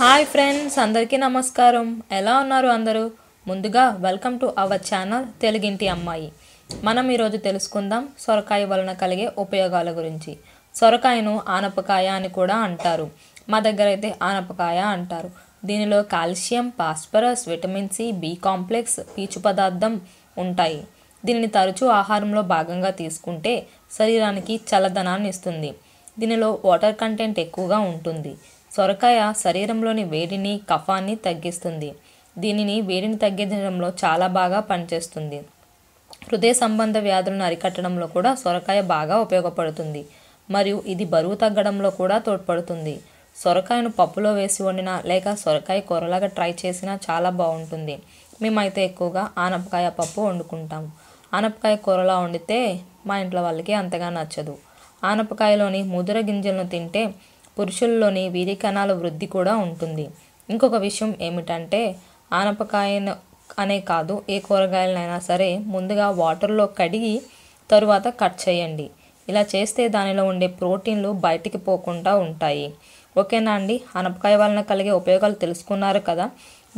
hi friends అందరికీ నమస్కారం ఎలా ఉన్నారు అందరూ ముందుగా వెల్కమ్ టు అవర్ ఛానల్ తెలుగింటి అమ్మాయి మనం ఈరోజు తెలుసుకుందాం సొరకాయ వలన కలిగే ఉపయోగాల గురించి సొరకాయను ఆనపకాయ అని కూడా అంటారు మా దగ్గర అయితే ఆనపకాయ అంటారు దీనిలో calcium phosphorus vitamin C B complex పీచు పదార్థం ఉంటాయి దీనిని తరచూ ఆహారంలో భాగంగా తీసుకుంటే శరీరానికి చల్లదనాన్ని ఇస్తుంది దీనిలో వాటర్ కంటెంట్ ఎక్కువగా ఉంటుంది సొరకాయ శరీరంలోని వేడిని కఫాన్ని తగ్గిస్తుంది దీనిని వేడిని తగ్గించడంలో చాలా బాగా పనిచేస్తుంది హృదయ సంబంధ వ్యాధులను అరికట్టడంలో కూడా సొరకాయ బాగా ఉపయోగపడుతుంది మరియు ఇది బరువు తగ్గడంలో కూడా తోడ్పడుతుంది సొరకాయను పప్పులో వేసి వండినా లేక సొరకాయ కూరలాగా ట్రై చేసినా చాలా బాగుంటుంది మేమైతే ఎక్కువగా ఆనపకాయ పప్పు వండుకుంటాము ఆనపకాయ కూరలా వండితే మా ఇంట్లో వాళ్ళకి అంతగా నచ్చదు ఆనపకాయలోని ముదుర గింజలను తింటే పురుషుల్లోని వీర్య కణాల వృద్ధి కూడా ఉంటుంది ఇంకొక విషయం ఏమిటంటే ఆనపకాయను అనే కాదు ఏ కూరగాయలనైనా సరే ముందుగా వాటర్లో కడిగి తరువాత కట్ చేయండి ఇలా చేస్తే దానిలో ఉండే ప్రోటీన్లు బయటికి పోకుండా ఉంటాయి ఓకేనా అండి ఆనపకాయ వలన కలిగే ఉపయోగాలు తెలుసుకున్నారు కదా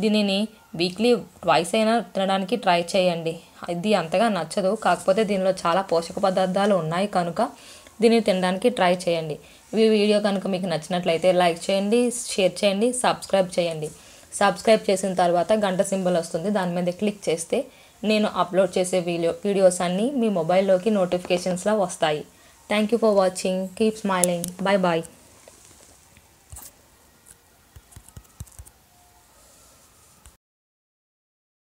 దీనిని వీక్లీ ట్వైస్ అయినా తినడానికి ట్రై చేయండి ఇది అంతగా నచ్చదు కాకపోతే దీనిలో చాలా పోషక పదార్థాలు ఉన్నాయి కనుక దీన్ని తినడానికి ట్రై చేయండి ఈ వీడియో కనుక మీకు నచ్చినట్లయితే లైక్ చేయండి షేర్ చేయండి సబ్స్క్రైబ్ చేయండి సబ్స్క్రైబ్ చేసిన తర్వాత గంట సింబల్ వస్తుంది దాని మీద క్లిక్ చేస్తే నేను అప్లోడ్ చేసే వీడియో వీడియోస్ అన్నీ మీ మొబైల్లోకి నోటిఫికేషన్స్లో వస్తాయి thank you for watching keep smiling bye bye